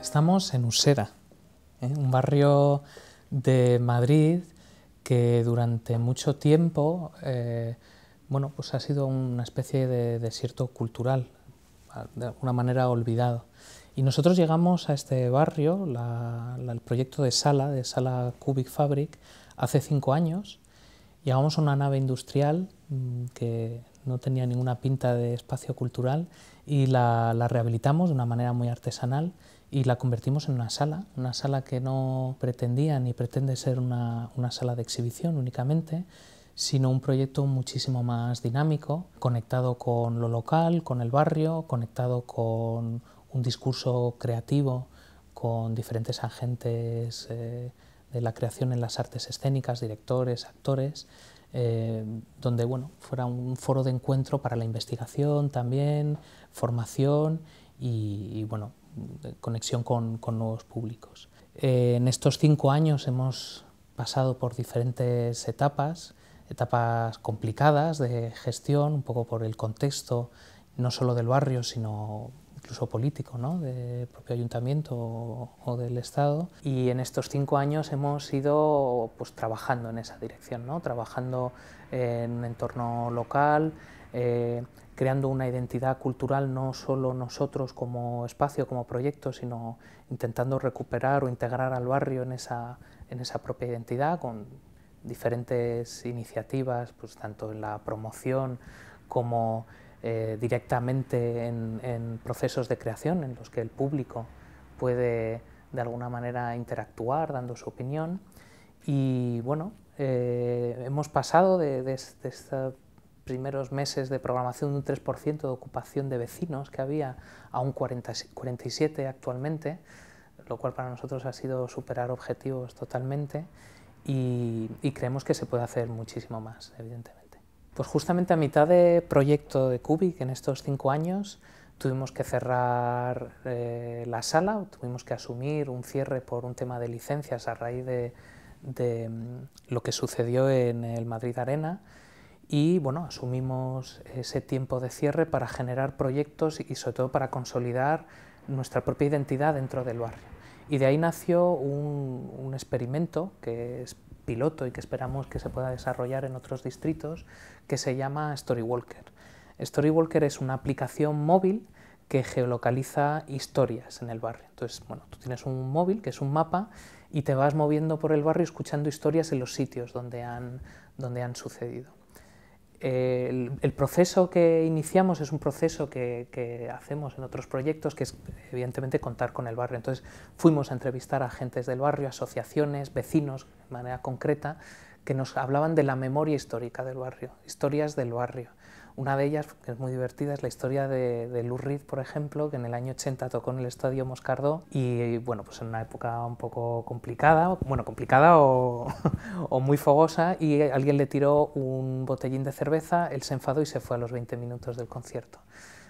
Estamos en Usera, ¿eh? un barrio de Madrid que durante mucho tiempo eh, bueno, pues ha sido una especie de desierto cultural, de alguna manera olvidado. Y nosotros llegamos a este barrio, el proyecto de Sala, de Sala Cubic Fabric, hace cinco años. Llegamos a una nave industrial mm, que no tenía ninguna pinta de espacio cultural y la, rehabilitamos de una manera muy artesanal y la convertimos en una sala, una sala que no pretendía ni pretende ser una, sala de exhibición únicamente, sino un proyecto muchísimo más dinámico, conectado con lo local, con el barrio, conectado con un discurso creativo, con diferentes agentes. Eh, de la creación en las artes escénicas, directores, actores, eh, donde bueno, fuera un foro de encuentro para la investigación también, formación y, bueno, conexión con, nuevos públicos. Eh, en estos cinco años hemos pasado por diferentes etapas, etapas complicadas de gestión, un poco por el contexto, no solo del barrio, sino político, ¿no? del propio ayuntamiento o, del Estado. Y en estos cinco años hemos ido pues, trabajando en esa dirección, ¿no? trabajando en un entorno local, eh, creando una identidad cultural no solo nosotros como espacio, como proyecto, sino intentando recuperar o integrar al barrio en esa, en esa propia identidad con diferentes iniciativas, pues, tanto en la promoción como eh, directamente en, procesos de creación en los que el público puede de alguna manera interactuar dando su opinión. Y bueno, eh, hemos pasado de, estos primeros meses de programación de un 3% de ocupación de vecinos que había a un 47 actualmente, lo cual para nosotros ha sido superar objetivos totalmente y creemos que se puede hacer muchísimo más, evidentemente. Pues justamente a mitad de proyecto de Cubic, en estos cinco años, tuvimos que cerrar eh, la sala, tuvimos que asumir un cierre por un tema de licencias a raíz de, mm, lo que sucedió en el Madrid Arena y bueno, asumimos ese tiempo de cierre para generar proyectos y sobre todo para consolidar nuestra propia identidad dentro del barrio. Y de ahí nació un experimento que es piloto y que esperamos que se pueda desarrollar en otros distritos, que se llama Storywalker. Storywalker es una aplicación móvil que geolocaliza historias en el barrio. Entonces, bueno, tú tienes un móvil que es un mapa y te vas moviendo por el barrio escuchando historias en los sitios donde han, donde han sucedido. Eh, el, proceso que iniciamos es un proceso que, que, hacemos en otros proyectos, que es evidentemente contar con el barrio. Entonces fuimos a entrevistar a agentes del barrio, asociaciones, vecinos, de manera concreta, que nos hablaban de la memoria histórica del barrio, historias del barrio. Una de ellas, que es muy divertida, es la historia de, de Lou Reed, por ejemplo, que en el año 80 tocó en el Estadio Moscardó y, bueno, pues en una época un poco complicada, bueno, complicada o, o muy fogosa, y alguien le tiró un botellín de cerveza, él se enfadó y se fue a los 20 minutos del concierto.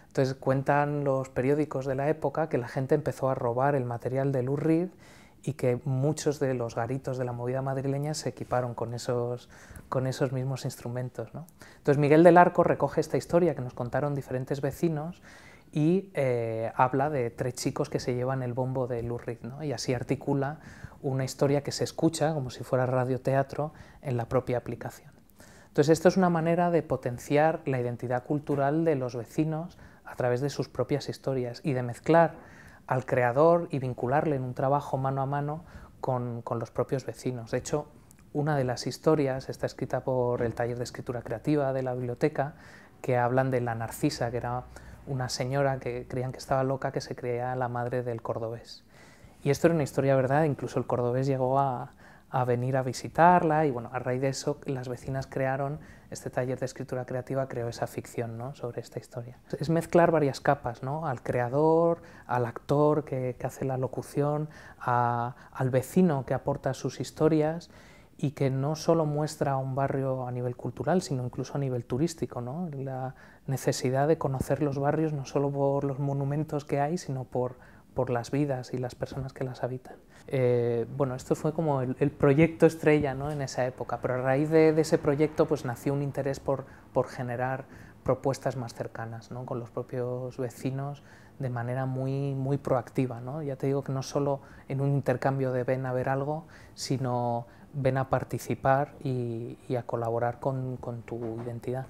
Entonces cuentan los periódicos de la época que la gente empezó a robar el material de Lou Reed y que muchos de los garitos de la movida madrileña se equiparon con esos, con esos mismos instrumentos. Entonces Miguel del Arco recoge esta historia que nos contaron diferentes vecinos y eh, habla de tres chicos que se llevan el bombo de Lurrit, ¿no? y así articula una historia que se escucha como si fuera radioteatro en la propia aplicación. Entonces esto es una manera de potenciar la identidad cultural de los vecinos a través de sus propias historias y de mezclar al creador y vincularle en un trabajo mano a mano con, los propios vecinos. De hecho, una de las historias está escrita por el taller de escritura creativa de la biblioteca, que hablan de la Narcisa, que era una señora que creían que estaba loca, que se creía la madre del cordobés. Y esto era una historia verdad, incluso el cordobés llegó a, a venir a visitarla y bueno, a raíz de eso las vecinas crearon este taller de escritura creativa, creó esa ficción ¿no? sobre esta historia. Es mezclar varias capas, ¿no? al creador, al actor que, hace la locución, al vecino que aporta sus historias y que no solo muestra un barrio a nivel cultural, sino incluso a nivel turístico. ¿no? La necesidad de conocer los barrios no solo por los monumentos que hay, sino por por las vidas y las personas que las habitan. Eh, bueno, esto fue como el, proyecto estrella ¿no? en esa época, pero a raíz de, ese proyecto pues nació un interés por, por generar propuestas más cercanas ¿no? con los propios vecinos de manera muy, muy proactiva. ¿no? Ya te digo que no solo en un intercambio de ven a ver algo, sino ven a participar y, y a colaborar con, con tu identidad.